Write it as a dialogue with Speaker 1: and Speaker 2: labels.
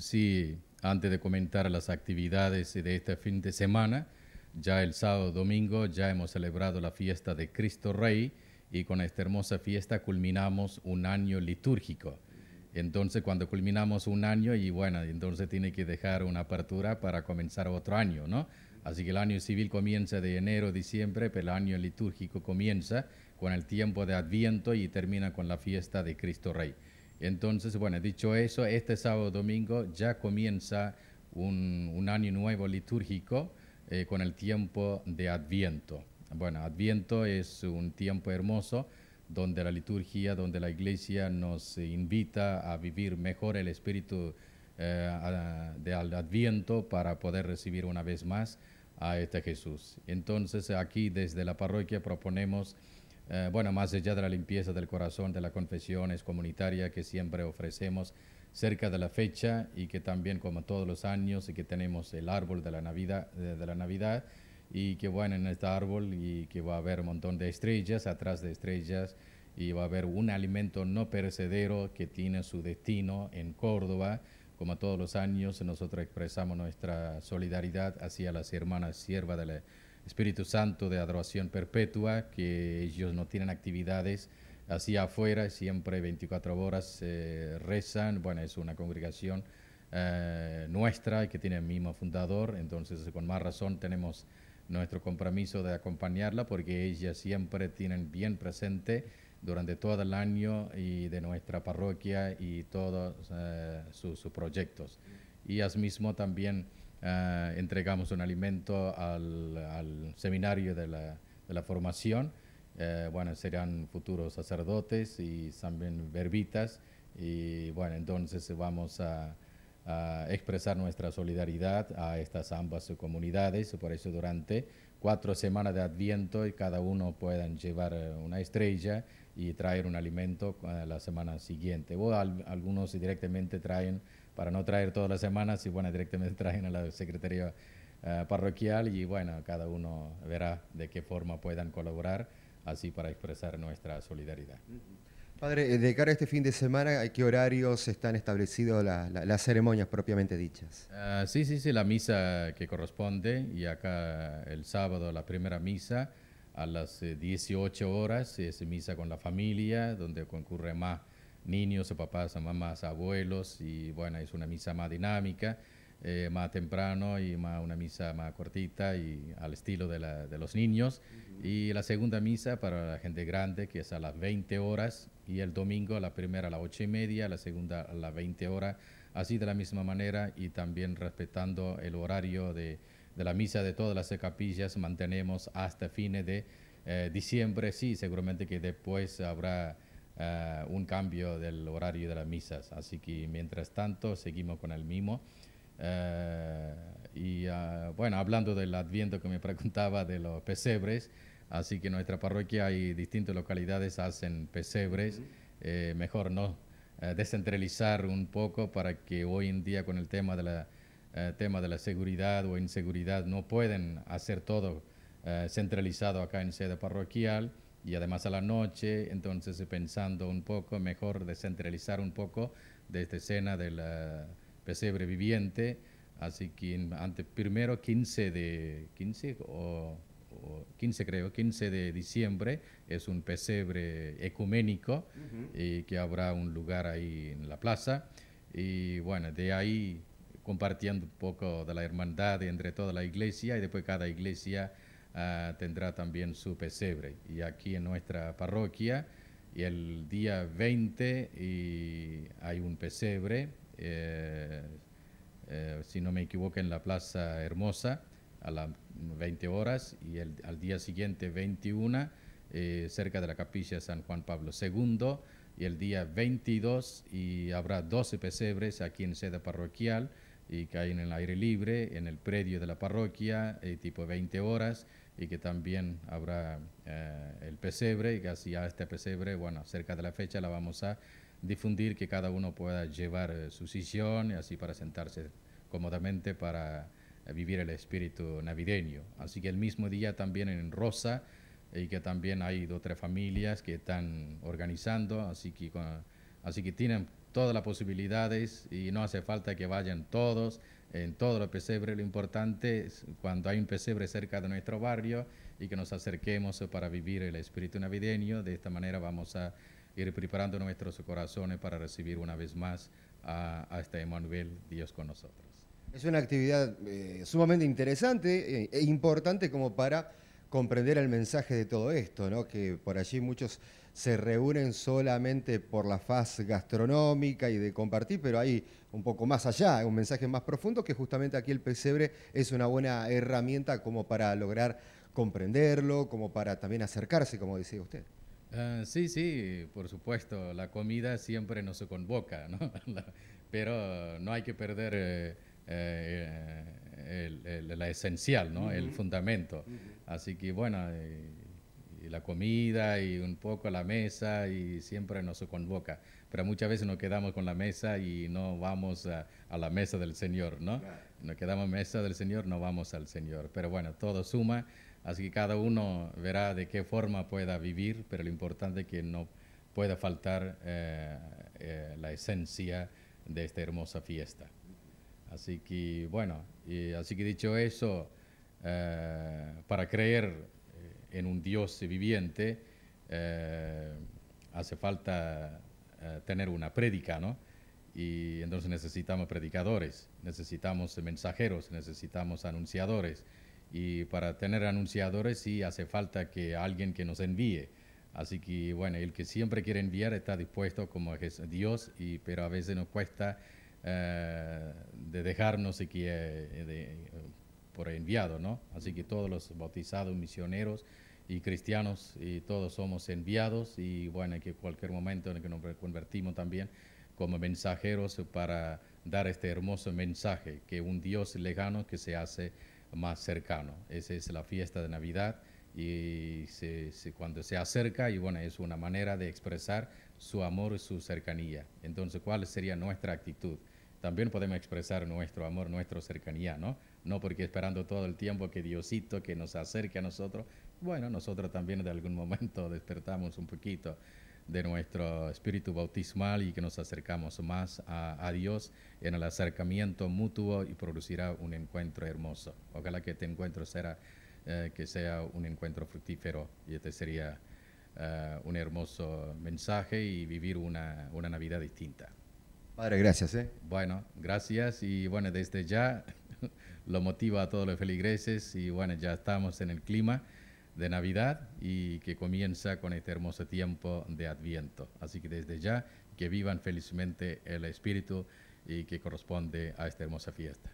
Speaker 1: Sí, antes de comentar las actividades de este fin de semana, ya el sábado domingo ya hemos celebrado la fiesta de Cristo Rey y con esta hermosa fiesta culminamos un año litúrgico. Entonces cuando culminamos un año y bueno, entonces tiene que dejar una apertura para comenzar otro año, ¿no? Así que el año civil comienza de enero a diciembre, pero el año litúrgico comienza con el tiempo de Adviento y termina con la fiesta de Cristo Rey. Entonces, bueno, dicho eso, este sábado domingo ya comienza un, año nuevo litúrgico eh, con el tiempo de Adviento. Bueno, Adviento es un tiempo hermoso donde la liturgia, donde la iglesia nos invita a vivir mejor el espíritu eh, del Adviento para poder recibir una vez más a este Jesús. Entonces, aquí desde la parroquia proponemos eh, bueno, más allá de la limpieza del corazón de las confesiones comunitaria que siempre ofrecemos cerca de la fecha y que también como todos los años y que tenemos el árbol de la Navidad, de, la Navidad y que bueno en este árbol y que va a haber un montón de estrellas, atrás de estrellas y va a haber un alimento no perecedero que tiene su destino en Córdoba. Como todos los años nosotros expresamos nuestra solidaridad hacia las hermanas siervas de la Espíritu Santo de adoración perpetua, que ellos no tienen actividades hacia afuera, siempre 24 horas eh, rezan. Bueno, es una congregación eh, nuestra que tiene el mismo fundador, entonces con más razón tenemos nuestro compromiso de acompañarla porque ellas siempre tienen bien presente durante todo el año y de nuestra parroquia y todos eh, sus, sus proyectos. Y asimismo también eh, entregamos un alimento al, seminario de la, formación. Eh, bueno, serán futuros sacerdotes y también verbitas. Y bueno, entonces vamos a, expresar nuestra solidaridad a estas ambas comunidades. Por eso durante cuatro semanas de Adviento cada uno puedan llevar eh, una estrella y traer un alimento la semana siguiente. O algunos directamente traen para no traer todas las semanas y bueno, directamente traen a la Secretaría eh, Parroquial y bueno, cada uno verá de qué forma puedan colaborar así para expresar nuestra solidaridad. Padre, eh, de cara a este fin de semana, ¿a qué horarios están establecidas las ceremonias propiamente dichas? Ah, sí, sí, sí, la misa que corresponde y acá el sábado la primera misa a las 18 eh, horas es misa con la familia, donde concurre más niños, a papás, a mamás, abuelos, y bueno, es una misa más dinámica, eh, más temprano y más una misa más cortita y al estilo de, los niños. Y la segunda misa para la gente grande, que es a las 20 horas, y el domingo la primera a las 8 y media, la segunda a las 20 horas, así de la misma manera y también respetando el horario de, la misa de todas las capillas, mantenemos hasta fines de eh, diciembre, sí, seguramente que después habrá... Eh, un cambio del horario de las misas. Así que mientras tanto seguimos con el mismo. Eh, y eh, bueno, hablando del adviento que me preguntaba de los pesebres, así que nuestra parroquia y distintas localidades hacen pesebres. mejor no descentralizar un poco para que hoy en día con el tema de la, tema de la seguridad o inseguridad no pueden hacer todo centralizado acá en sede parroquial y además a la noche, entonces eh, pensando un poco, mejor descentralizar un poco de esta escena del pesebre viviente, así que antes, primero 15 de, 15 o, 15 creo, 15 de diciembre es un pesebre ecuménico y que habrá un lugar ahí en la plaza y bueno, de ahí compartiendo un poco de la hermandad entre toda la iglesia y después cada iglesia Ah, tendrá también su pesebre. Y aquí en nuestra parroquia, el día 20 hay un pesebre, eh, eh, si no me equivoco, en la Plaza Hermosa a las 20 horas y al día siguiente 21 eh, cerca de la capilla San Juan Pablo II y el día 22 y habrá 12 pesebres aquí en sede parroquial y que hay en el aire libre, en el predio de la parroquia, eh, tipo 20 horas, y que también habrá eh, el pesebre, y que así a este pesebre, bueno, cerca de la fecha la vamos a difundir, que cada uno pueda llevar eh, su sesión, y así para sentarse cómodamente para vivir el espíritu navideño. Así que el mismo día también en Rosa, y que también hay otras familias que están organizando, así que, así que tienen todas las posibilidades y no hace falta que vayan todos en todos los pesebres. Lo importante es cuando hay un pesebre cerca de nuestro barrio y que nos acerquemos para vivir el espíritu navideño. De esta manera vamos a ir preparando nuestros corazones para recibir una vez más a, este Emanuel, Dios con nosotros. Es una actividad eh, sumamente interesante eh, e importante como para comprender el mensaje de todo esto, ¿no? que por allí muchos se reúnen solamente por la faz gastronómica y de compartir, pero hay un poco más allá, un mensaje más profundo que justamente aquí el pesebre es una buena herramienta como para lograr comprenderlo, como para también acercarse, como decía usted. Ah, sí, sí, por supuesto, la comida siempre nos convoca, pero no hay que perder eh, eh, la esencial, ¿no? el fundamento. Así que bueno, eh, y la comida y un poco la mesa y siempre nos convoca. Pero muchas veces nos quedamos con la mesa y no vamos a, la mesa del Señor, ¿no? Nos quedamos en mesa del Señor, no vamos al Señor. Pero bueno, todo suma, así que cada uno verá de qué forma pueda vivir, pero lo importante es que no pueda faltar eh, eh, la esencia de esta hermosa fiesta. Así que bueno, y así que dicho eso, eh, para creer en un Dios viviente, eh, hace falta eh, tener una prédica, ¿no? Y entonces necesitamos predicadores, necesitamos mensajeros, necesitamos anunciadores. Y para tener anunciadores sí hace falta que alguien que nos envíe. Así que bueno, el que siempre quiere enviar está dispuesto como es Dios, pero a veces nos cuesta eh, de dejarnos y que, enviado, ¿no? Así que todos los bautizados, misioneros y cristianos, y todos somos enviados y bueno, que cualquier momento en que nos convertimos también como mensajeros para dar este hermoso mensaje, que un Dios lejano que se hace más cercano. Esa es la fiesta de Navidad y cuando se acerca, y bueno, es una manera de expresar su amor y su cercanía. Entonces, ¿cuál sería nuestra actitud? también podemos expresar nuestro amor, nuestra cercanía, ¿no? No porque esperando todo el tiempo que Diosito que nos acerque a nosotros, bueno, nosotros también de algún momento despertamos un poquito de nuestro espíritu bautismal y que nos acercamos más a, Dios en el acercamiento mutuo y producirá un encuentro hermoso. Ojalá que este encuentro sea, eh, que sea un encuentro fructífero y este sería eh, un hermoso mensaje y vivir una Navidad distinta. Padre, gracias. ¿eh? Bueno, gracias y bueno, desde ya lo motiva a todos los feligreses y bueno, ya estamos en el clima de Navidad y que comienza con este hermoso tiempo de Adviento. Así que desde ya, que vivan felizmente el espíritu y que corresponde a esta hermosa fiesta.